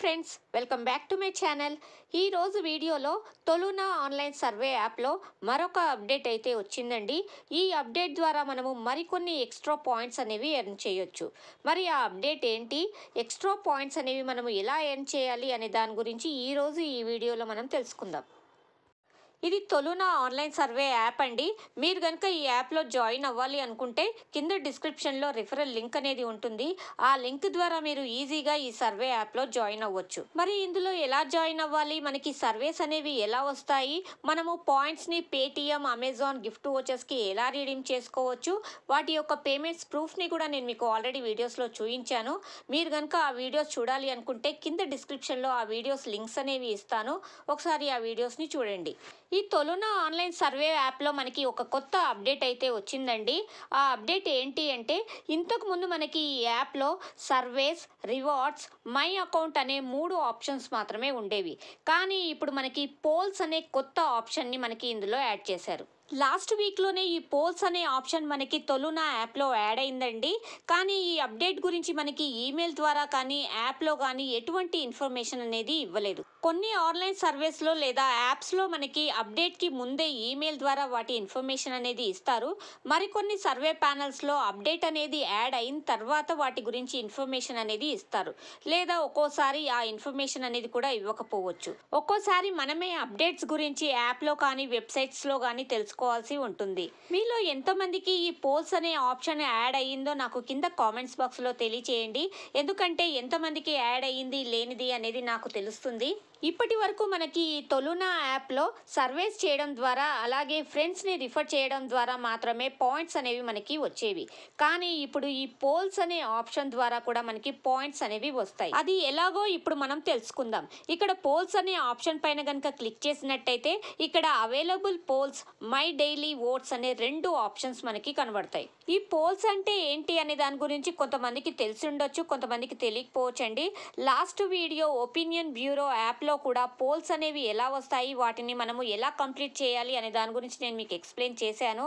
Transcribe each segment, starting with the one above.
friends welcome back to my channel ఈరోజు వీడియోలో తొలునా online survey యాప్లో మరొక అప్డేట్ అయితే వచ్చిందండి ఈ అప్డేట్ ద్వారా మనము మరికొన్ని ఎక్స్ట్రా పాయింట్స్ అనేవి ఎర్న్ చేయొచ్చు మరి ఆ అప్డేట్ ఏంటి ఎక్స్ట్రా పాయింట్స్ అనేవి మనము ఎలా ఎర్న్ చేయాలి అనే దాని గురించి ఈరోజు ఈ వీడియోలో మనం తెలుసుకుందాం ఇది తొలున ఆన్లైన్ సర్వే యాప్ అండి మీరు కనుక ఈ యాప్లో జాయిన్ అవ్వాలి అనుకుంటే కింద డిస్క్రిప్షన్లో రిఫరల్ లింక్ అనేది ఉంటుంది ఆ లింక్ ద్వారా మీరు ఈజీగా ఈ సర్వే యాప్లో జాయిన్ అవ్వచ్చు మరి ఇందులో ఎలా జాయిన్ అవ్వాలి మనకి సర్వేస్ అనేవి ఎలా వస్తాయి మనము పాయింట్స్ని పేటిఎం అమెజాన్ గిఫ్ట్ వోచర్స్కి ఎలా రీడీమ్ చేసుకోవచ్చు వాటి యొక్క పేమెంట్స్ ప్రూఫ్ని కూడా నేను మీకు ఆల్రెడీ వీడియోస్లో చూపించాను మీరు కనుక ఆ వీడియోస్ చూడాలి అనుకుంటే కింద డిస్క్రిప్షన్లో ఆ వీడియోస్ లింక్స్ అనేవి ఇస్తాను ఒకసారి ఆ వీడియోస్ని చూడండి ఈ తొలున ఆన్లైన్ సర్వే యాప్లో మనకి ఒక కొత్త అప్డేట్ అయితే వచ్చిందండి ఆ అప్డేట్ ఏంటి అంటే ఇంతకుముందు మనకి ఈ యాప్లో సర్వేస్ రివార్డ్స్ మై అకౌంట్ అనే మూడు ఆప్షన్స్ మాత్రమే ఉండేవి కానీ ఇప్పుడు మనకి పోల్స్ అనే కొత్త ఆప్షన్ని మనకి ఇందులో యాడ్ చేశారు లాస్ట్ వీక్లోనే ఈ పోల్స్ అనే ఆప్షన్ మనకి తొలునా యాప్లో యాడ్ అయిందండి కానీ ఈ అప్డేట్ గురించి మనకి ఈమెయిల్ ద్వారా కానీ యాప్లో కానీ ఎటువంటి ఇన్ఫర్మేషన్ అనేది ఇవ్వలేదు కొన్ని ఆన్లైన్ సర్వీస్లో లేదా యాప్స్లో మనకి అప్డేట్కి ముందే ఈమెయిల్ ద్వారా వాటి ఇన్ఫర్మేషన్ అనేది ఇస్తారు మరికొన్ని సర్వే ప్యానల్స్లో అప్డేట్ అనేది యాడ్ అయిన తర్వాత వాటి గురించి ఇన్ఫర్మేషన్ అనేది ఇస్తారు లేదా ఒక్కోసారి ఆ ఇన్ఫర్మేషన్ అనేది కూడా ఇవ్వకపోవచ్చు ఒక్కోసారి మనమే అప్డేట్స్ గురించి యాప్లో కానీ వెబ్సైట్స్లో కానీ తెలుసుకో చేసుకోవాల్సి ఉంటుంది మీలో ఎంతమందికి ఈ పోల్స్ అనే ఆప్షన్ యాడ్ అయ్యిందో నాకు కింద కామెంట్స్ బాక్స్లో తెలియచేయండి ఎందుకంటే ఎంతమందికి యాడ్ అయ్యింది లేనిది అనేది నాకు తెలుస్తుంది ఇప్పటి వరకు మనకి తొలునా యాప్లో సర్వేస్ చేయడం ద్వారా అలాగే ఫ్రెండ్స్ని రిఫర్ చేయడం ద్వారా మాత్రమే పాయింట్స్ అనేవి మనకి వచ్చేవి కానీ ఇప్పుడు ఈ పోల్స్ అనే ఆప్షన్ ద్వారా కూడా మనకి పాయింట్స్ అనేవి వస్తాయి అది ఎలాగో ఇప్పుడు మనం తెలుసుకుందాం ఇక్కడ పోల్స్ అనే ఆప్షన్ పైన కనుక క్లిక్ చేసినట్టయితే ఇక్కడ available polls my daily votes అనే రెండు ఆప్షన్స్ మనకి కనబడతాయి ఈ పోల్స్ అంటే ఏంటి అనే దాని గురించి కొంతమందికి తెలిసి ఉండొచ్చు కొంతమందికి తెలియకపోవచ్చండి లాస్ట్ వీడియో ఒపీనియన్ బ్యూరో యాప్లో లో కూడా పోల్స్ అనేవి ఎలా వస్తాయి వాటిని మనము ఎలా కంప్లీట్ చేయాలి అనే దాని గురించి నేను మీకు ఎక్స్ప్లెయిన్ చేశాను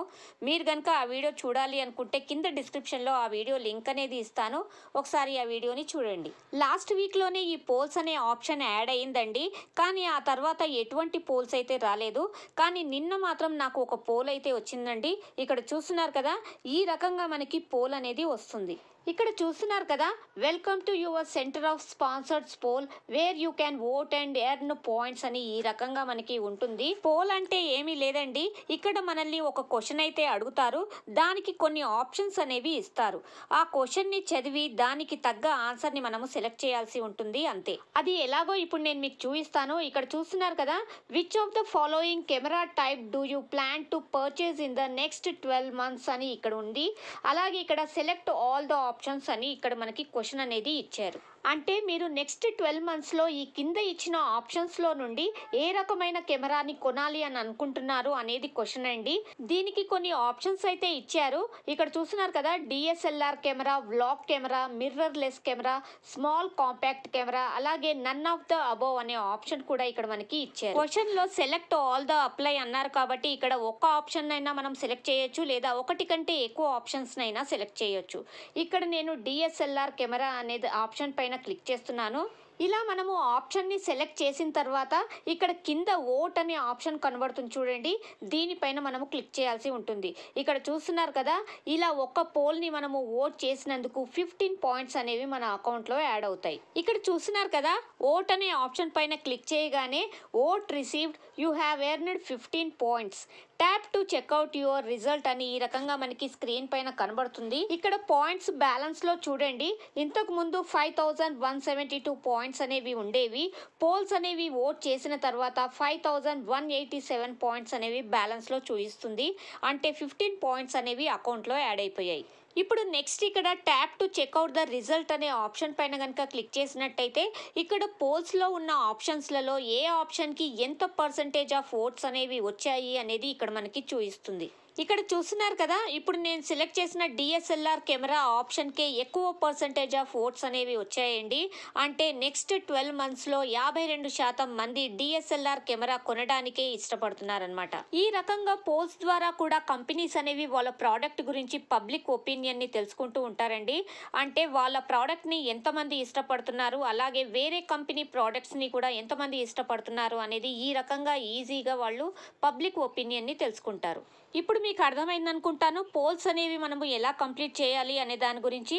మీరు కనుక ఆ వీడియో చూడాలి అనుకుంటే కింద డిస్క్రిప్షన్లో ఆ వీడియో లింక్ అనేది ఇస్తాను ఒకసారి ఆ వీడియోని చూడండి లాస్ట్ వీక్లోనే ఈ పోల్స్ అనే ఆప్షన్ యాడ్ అయిందండి కానీ ఆ తర్వాత ఎటువంటి పోల్స్ అయితే రాలేదు కానీ నిన్న మాత్రం నాకు ఒక పోల్ అయితే వచ్చిందండి ఇక్కడ చూస్తున్నారు కదా ఈ రకంగా మనకి పోల్ అనేది వస్తుంది ఇక్కడ చూస్తున్నారు కదా welcome to your centre of sponsored poll where you can vote and and earn points అని ఈ రకంగా మనకి ఉంటుంది పోల్ అంటే ఏమీ లేదండి ఇక్కడ మనల్ని ఒక క్వశ్చన్ అయితే అడుగుతారు దానికి కొన్ని ఆప్షన్స్ అనేవి ఇస్తారు ఆ క్వశ్చన్ని చదివి దానికి తగ్గ ఆన్సర్ని మనము సెలెక్ట్ చేయాల్సి ఉంటుంది అంతే అది ఎలాగో ఇప్పుడు నేను మీకు చూపిస్తాను ఇక్కడ చూస్తున్నారు కదా which of the following camera type do you plan to purchase in the next twelve months అని ఇక్కడ ఉంది అలాగే ఇక్కడ సెలెక్ట్ ఆల్ ద ఆప్షన్స్ అని ఇక్కడ మనకి క్వశ్చన్ అనేది ఇచ్చారు అంటే మీరు నెక్స్ట్ ట్వెల్వ్ మంత్స్లో ఈ కింద ఇచ్చిన ఆప్షన్స్లో నుండి ఏ రకమైన కెమెరాని కొనాలి అని అనుకుంటున్నారు అనేది క్వశ్చన్ అండి దీనికి కొన్ని ఆప్షన్స్ అయితే ఇచ్చారు ఇక్కడ చూస్తున్నారు కదా DSLR camera vlog camera mirrorless camera small compact camera అలాగే నన్ ఆఫ్ ద అబోవ్ అనే ఆప్షన్ కూడా ఇక్కడ మనకి ఇచ్చారు క్వశ్చన్లో సెలెక్ట్ ఆల్ ద అప్లై అన్నారు కాబట్టి ఇక్కడ ఒక్క ఆప్షన్ అయినా మనం సెలెక్ట్ చేయొచ్చు లేదా ఒకటి కంటే ఎక్కువ ఆప్షన్స్నైనా సెలెక్ట్ చేయొచ్చు ఇక్కడ నేను డిఎస్ఎల్ఆర్ కెమెరా అనేది ఆప్షన్ పైన పైన క్లిక్ చేస్తున్నాను ఇలా మనము ఆప్షన్ని సెలెక్ట్ చేసిన తర్వాత ఇక్కడ కింద ఓట్ అనే ఆప్షన్ కనబడుతుంది చూడండి దీనిపైన మనము క్లిక్ చేయాల్సి ఉంటుంది ఇక్కడ చూస్తున్నారు కదా ఇలా ఒక్క పోల్ని మనము ఓట్ చేసినందుకు ఫిఫ్టీన్ పాయింట్స్ అనేవి మన అకౌంట్లో యాడ్ అవుతాయి ఇక్కడ చూస్తున్నారు కదా ఓట్ అనే ఆప్షన్ పైన క్లిక్ చేయగానే vote received you have earned fifteen points tap to check out your result అని ఈ రకంగా మనకి స్క్రీన్ పైన కనబడుతుంది ఇక్కడ పాయింట్స్ బ్యాలెన్స్లో చూడండి ఇంతకు ముందు five thousand one seventy two points points అనేవి ఉండేవి పోల్స్ అనేవి ఓట్ చేసిన తర్వాత five thousand one eighty seven points అనేవి బ్యాలెన్స్లో చూపిస్తుంది అంటే ఫిఫ్టీన్ పాయింట్స్ అనేవి అకౌంట్లో యాడ్ అయిపోయాయి ఇప్పుడు నెక్స్ట్ ఇక్కడ tap to check out the result అనే ఆప్షన్ పైన కనుక క్లిక్ చేసినట్టయితే ఇక్కడ పోల్స్లో ఉన్న ఆప్షన్స్లలో ఏ ఆప్షన్కి ఎంత పర్సంటేజ్ ఆఫ్ ఓట్స్ అనేవి వచ్చాయి అనేది ఇక్కడ మనకి చూపిస్తుంది ఇక్కడ చూస్తున్నారు కదా ఇప్పుడు నేను సెలెక్ట్ చేసిన డిఎస్ఎల్ఆర్ కెమెరా ఆప్షన్కే ఎక్కువ పర్సంటేజ్ ఆఫ్ ఓట్స్ అనేవి వచ్చాయండి అంటే నెక్స్ట్ ట్వెల్వ్ మంత్స్లో యాభై రెండు శాతం మంది డిఎస్ఎల్ఆర్ కెమెరా కొనడానికే ఇష్టపడుతున్నారనమాట ఈ రకంగా పోల్స్ ద్వారా కూడా కంపెనీస్ అనేవి వాళ్ళ ప్రోడక్ట్ గురించి పబ్లిక్ ఒపీనియన్ ఒపీనియన్ని తెలుసుకుంటూ ఉంటారండి అంటే వాళ్ళ ప్రోడక్ట్ని ఎంతమంది ఇష్టపడుతున్నారు అలాగే వేరే కంపెనీ ప్రోడక్ట్స్ని కూడా ఎంతమంది ఇష్టపడుతున్నారు అనేది ఈ రకంగా ఈజీగా వాళ్ళు పబ్లిక్ ఒపీనియన్ని తెలుసుకుంటారు ఇప్పుడు మీకు అర్థమైంది అనుకుంటాను పోల్స్ అనేవి మనము ఎలా కంప్లీట్ చేయాలి అనే దాని గురించి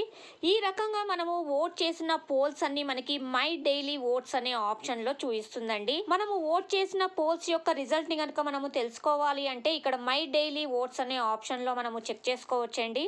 ఈ రకంగా మనము ఓట్ చేసిన పోల్స్ అన్ని మనకి మై డైలీ ఓట్స్ అనే ఆప్షన్లో చూపిస్తుందండి మనము ఓట్ చేసిన పోల్స్ యొక్క రిజల్ట్ని కనుక మనము తెలుసుకోవాలి అంటే ఇక్కడ మై డైలీ ఓట్స్ అనే ఆప్షన్లో మనము చెక్ చేసుకోవచ్చండి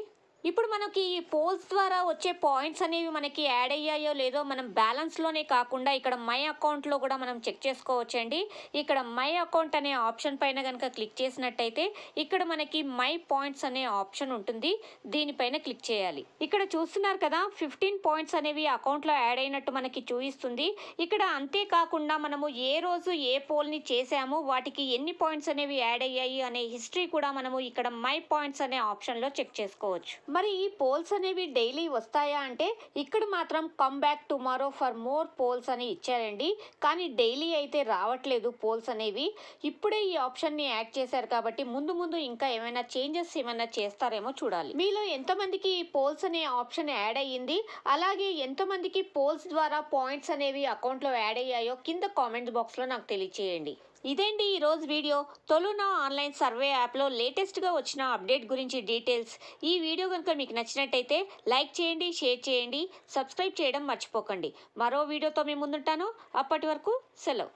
ఇప్పుడు మనకి ఈ పోల్స్ ద్వారా వచ్చే పాయింట్స్ అనేవి మనకి యాడ్ అయ్యాయో లేదో మనం బ్యాలెన్స్లోనే కాకుండా ఇక్కడ మై అకౌంట్లో కూడా మనం చెక్ చేసుకోవచ్చండి ఇక్కడ మై అకౌంట్ అనే ఆప్షన్ పైన కనుక క్లిక్ చేసినట్టయితే ఇక్కడ మనకి మై పాయింట్స్ అనే ఆప్షన్ ఉంటుంది దీనిపైన క్లిక్ చేయాలి ఇక్కడ చూస్తున్నారు కదా ఫిఫ్టీన్ పాయింట్స్ అనేవి అకౌంట్లో యాడ్ అయినట్టు మనకి చూపిస్తుంది ఇక్కడ అంతేకాకుండా మనము ఏ రోజు ఏ పోల్ని చేసామో వాటికి ఎన్ని పాయింట్స్ అనేవి యాడ్ అయ్యాయి అనే హిస్టరీ కూడా మనము ఇక్కడ మై పాయింట్స్ అనే ఆప్షన్లో చెక్ చేసుకోవచ్చు మరి ఈ పోల్స్ అనేవి డైలీ వస్తాయా అంటే ఇక్కడ మాత్రం come back tomorrow for more polls అని ఇచ్చారండి కానీ డైలీ అయితే రావట్లేదు పోల్స్ అనేవి ఇప్పుడే ఈ ఆప్షన్ని యాడ్ చేశారు కాబట్టి ముందు ముందు ఇంకా ఏమైనా చేంజెస్ ఏమైనా చేస్తారేమో చూడాలి మీలో ఎంతమందికి ఈ పోల్స్ అనే ఆప్షన్ యాడ్ అయ్యింది అలాగే ఎంతమందికి పోల్స్ ద్వారా పాయింట్స్ అనేవి అకౌంట్లో యాడ్ అయ్యాయో కింద కామెంట్ బాక్స్లో నాకు తెలియచేయండి ఇదేంటి ఈరోజు వీడియో తొలునా ఆన్లైన్ సర్వే యాప్లో లేటెస్ట్గా వచ్చిన అప్డేట్ గురించి డీటెయిల్స్ ఈ వీడియో కనుక మీకు నచ్చినట్టయితే లైక్ చేయండి షేర్ చేయండి సబ్స్క్రైబ్ చేయడం మర్చిపోకండి మరో వీడియోతో మేము ముందుంటాను అప్పటి వరకు సెలవు